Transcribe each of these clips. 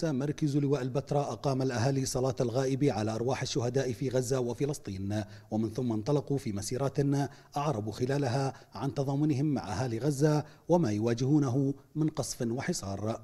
غزة مركز لواء البتراء أقام الأهالي صلاة الغائب على أرواح الشهداء في غزة وفلسطين ومن ثم انطلقوا في مسيرات أعربوا خلالها عن تضامنهم مع أهالي غزة وما يواجهونه من قصف وحصار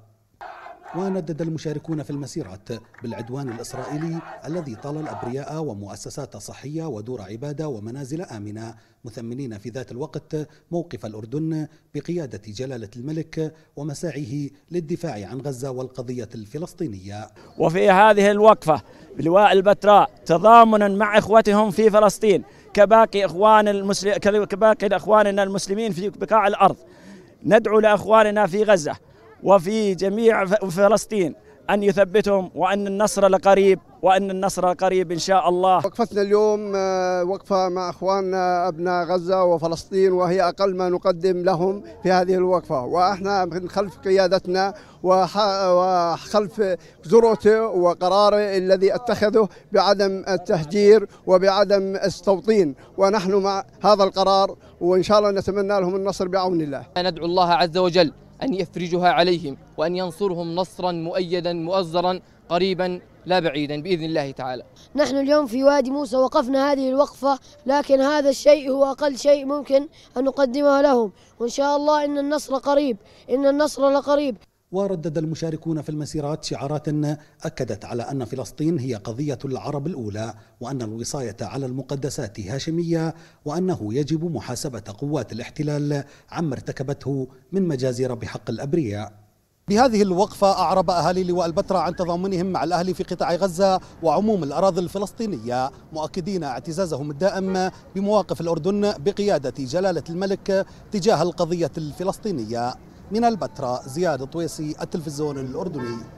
وندد المشاركون في المسيرات بالعدوان الإسرائيلي الذي طال الأبرياء ومؤسسات صحية ودور عبادة ومنازل آمنة مثمنين في ذات الوقت موقف الأردن بقيادة جلالة الملك ومساعيه للدفاع عن غزة والقضية الفلسطينية وفي هذه الوقفة لواء البتراء تضامنا مع إخوتهم في فلسطين كباقي إخوان المسلم كباقي إخواننا المسلمين في بقاع الأرض ندعو لأخواننا في غزة وفي جميع فلسطين أن يثبتهم وأن النصر لقريب وأن النصر قريب إن شاء الله وقفتنا اليوم آه، وقفة مع أخواننا أبناء غزة وفلسطين وهي أقل ما نقدم لهم في هذه الوقفة وإحنا من خلف قيادتنا وخلف زروته وقراره الذي اتخذه بعدم التهجير وبعدم التوطين ونحن مع هذا القرار وإن شاء الله نتمنى لهم النصر بعون الله ندعو الله عز وجل أن يفرجها عليهم وأن ينصرهم نصرا مؤيدا مؤزرا قريبا لا بعيدا بإذن الله تعالى نحن اليوم في وادي موسى وقفنا هذه الوقفة لكن هذا الشيء هو أقل شيء ممكن أن نقدمه لهم وإن شاء الله إن النصر قريب إن النصر لقريب وردد المشاركون في المسيرات شعارات اكدت على ان فلسطين هي قضيه العرب الاولى وان الوصايه على المقدسات هاشميه وانه يجب محاسبه قوات الاحتلال عما ارتكبته من مجازر بحق الابرياء بهذه الوقفة أعرب أهالي لواء البتراء عن تضامنهم مع الأهلي في قطاع غزة وعموم الأراضي الفلسطينية مؤكدين اعتزازهم الدائم بمواقف الأردن بقيادة جلالة الملك تجاه القضية الفلسطينية من البتراء زياد الطويسي التلفزيون الأردني